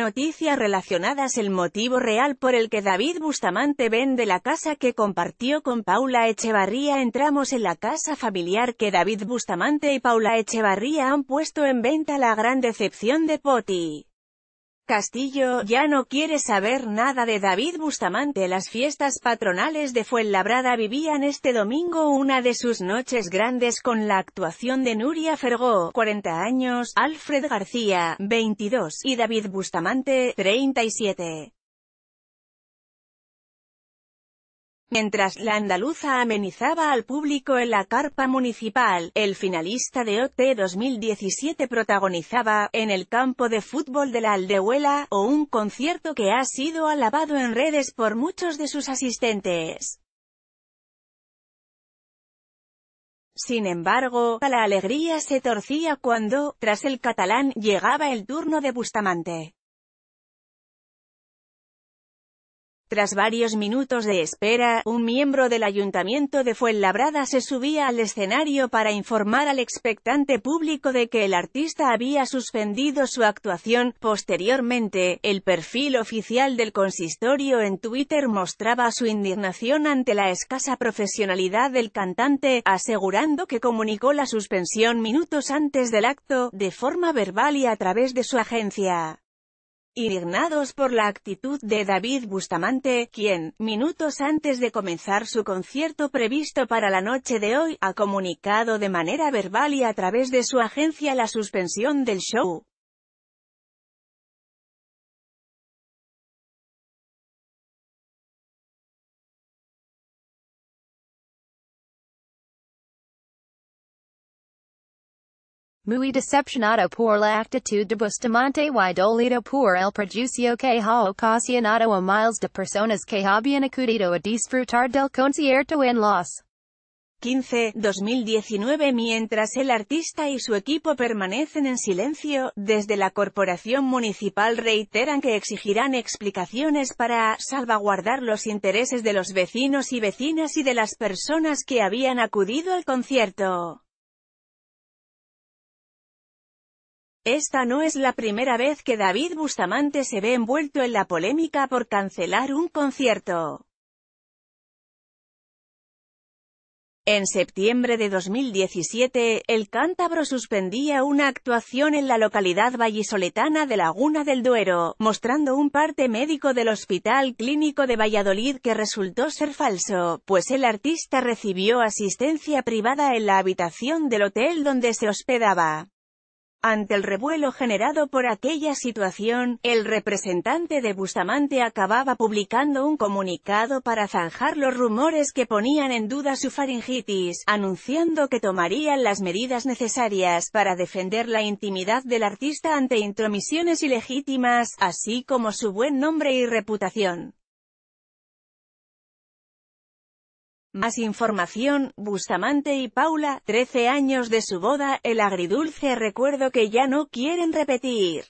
Noticias relacionadas El motivo real por el que David Bustamante vende la casa que compartió con Paula Echevarría Entramos en la casa familiar que David Bustamante y Paula Echevarría han puesto en venta la gran decepción de Poti. Castillo, ya no quiere saber nada de David Bustamante. Las fiestas patronales de Fuenlabrada vivían este domingo una de sus noches grandes con la actuación de Nuria Fergó, 40 años, Alfred García, 22, y David Bustamante, 37. Mientras la andaluza amenizaba al público en la carpa municipal, el finalista de OT 2017 protagonizaba, en el campo de fútbol de la Aldehuela, o un concierto que ha sido alabado en redes por muchos de sus asistentes. Sin embargo, la alegría se torcía cuando, tras el catalán, llegaba el turno de Bustamante. Tras varios minutos de espera, un miembro del ayuntamiento de Fuenlabrada se subía al escenario para informar al expectante público de que el artista había suspendido su actuación. Posteriormente, el perfil oficial del consistorio en Twitter mostraba su indignación ante la escasa profesionalidad del cantante, asegurando que comunicó la suspensión minutos antes del acto, de forma verbal y a través de su agencia indignados por la actitud de David Bustamante, quien, minutos antes de comenzar su concierto previsto para la noche de hoy, ha comunicado de manera verbal y a través de su agencia la suspensión del show. Muy decepcionado por la actitud de Bustamante y dolido por el prejuicio que ha ocasionado a miles de personas que habían acudido a disfrutar del concierto en los 15, 2019 Mientras el artista y su equipo permanecen en silencio, desde la corporación municipal reiteran que exigirán explicaciones para salvaguardar los intereses de los vecinos y vecinas y de las personas que habían acudido al concierto. Esta no es la primera vez que David Bustamante se ve envuelto en la polémica por cancelar un concierto. En septiembre de 2017, el cántabro suspendía una actuación en la localidad vallisoletana de Laguna del Duero, mostrando un parte médico del Hospital Clínico de Valladolid que resultó ser falso, pues el artista recibió asistencia privada en la habitación del hotel donde se hospedaba. Ante el revuelo generado por aquella situación, el representante de Bustamante acababa publicando un comunicado para zanjar los rumores que ponían en duda su faringitis, anunciando que tomarían las medidas necesarias para defender la intimidad del artista ante intromisiones ilegítimas, así como su buen nombre y reputación. Más información, Bustamante y Paula, 13 años de su boda, el agridulce recuerdo que ya no quieren repetir.